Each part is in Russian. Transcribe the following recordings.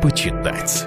почитать.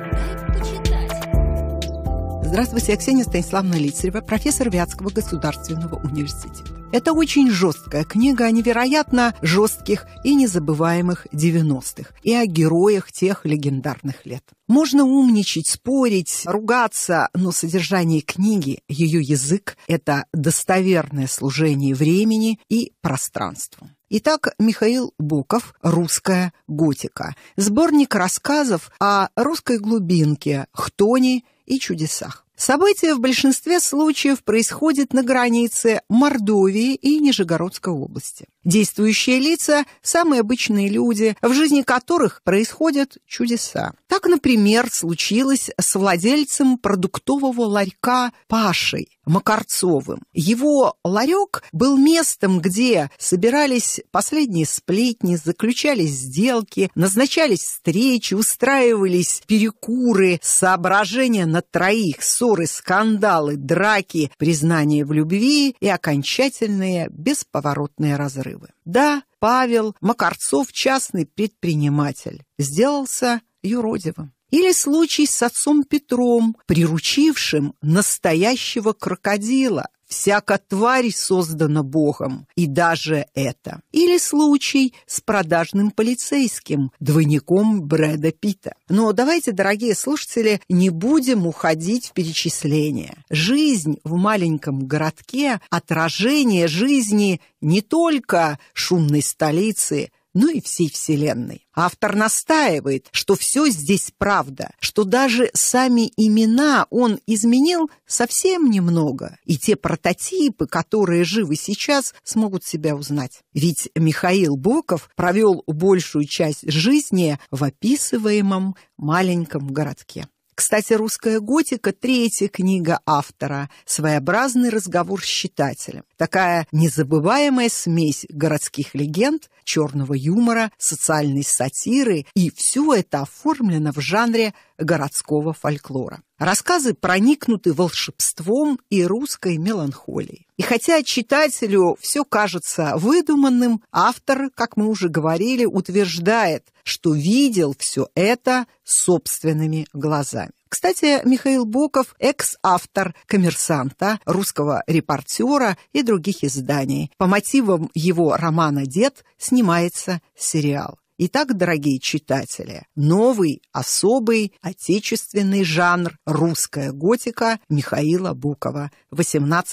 Здравствуйте, я Ксения Станиславна Лицарева, профессор Вятского государственного университета. Это очень жесткая книга о невероятно жестких и незабываемых 90-х и о героях тех легендарных лет. Можно умничать, спорить, ругаться, но содержание книги, ее язык – это достоверное служение времени и пространству. Итак, Михаил Боков «Русская готика». Сборник рассказов о русской глубинке, хтоне и чудесах. Событие в большинстве случаев происходит на границе Мордовии и Нижегородской области. Действующие лица – самые обычные люди, в жизни которых происходят чудеса. Так, например, случилось с владельцем продуктового ларька Пашей Макарцовым. Его ларек был местом, где собирались последние сплетни, заключались сделки, назначались встречи, устраивались перекуры, соображения на троих, ссоры, скандалы, драки, признания в любви и окончательные бесповоротные разрывы. Да, Павел Макарцов – частный предприниматель. Сделался юродиво. Или случай с отцом Петром, приручившим настоящего крокодила. Всяка тварь создана Богом, и даже это. Или случай с продажным полицейским, двойником Брэда Питта. Но давайте, дорогие слушатели, не будем уходить в перечисление. Жизнь в маленьком городке – отражение жизни не только шумной столицы – ну и всей Вселенной. Автор настаивает, что все здесь правда, что даже сами имена он изменил совсем немного, и те прототипы, которые живы сейчас, смогут себя узнать. Ведь Михаил Боков провел большую часть жизни в описываемом маленьком городке. Кстати, «Русская готика» — третья книга автора, своеобразный разговор с читателем. Такая незабываемая смесь городских легенд, черного юмора, социальной сатиры, и все это оформлено в жанре городского фольклора. Рассказы проникнуты волшебством и русской меланхолией. И хотя читателю все кажется выдуманным, автор, как мы уже говорили, утверждает, что видел все это собственными глазами. Кстати, Михаил Боков – экс-автор «Коммерсанта», «Русского репортера» и других изданий. По мотивам его романа «Дед» снимается сериал. Итак, дорогие читатели, новый, особый, отечественный жанр «Русская готика» Михаила Букова, 18+.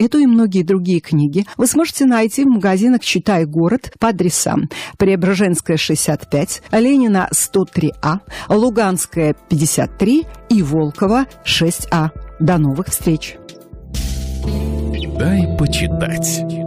Эту и многие другие книги вы сможете найти в магазинах «Читай город» по адресам Преображенская, 65, Ленина, 103А, Луганская, 53 и Волкова, 6А. До новых встреч! Дай почитать.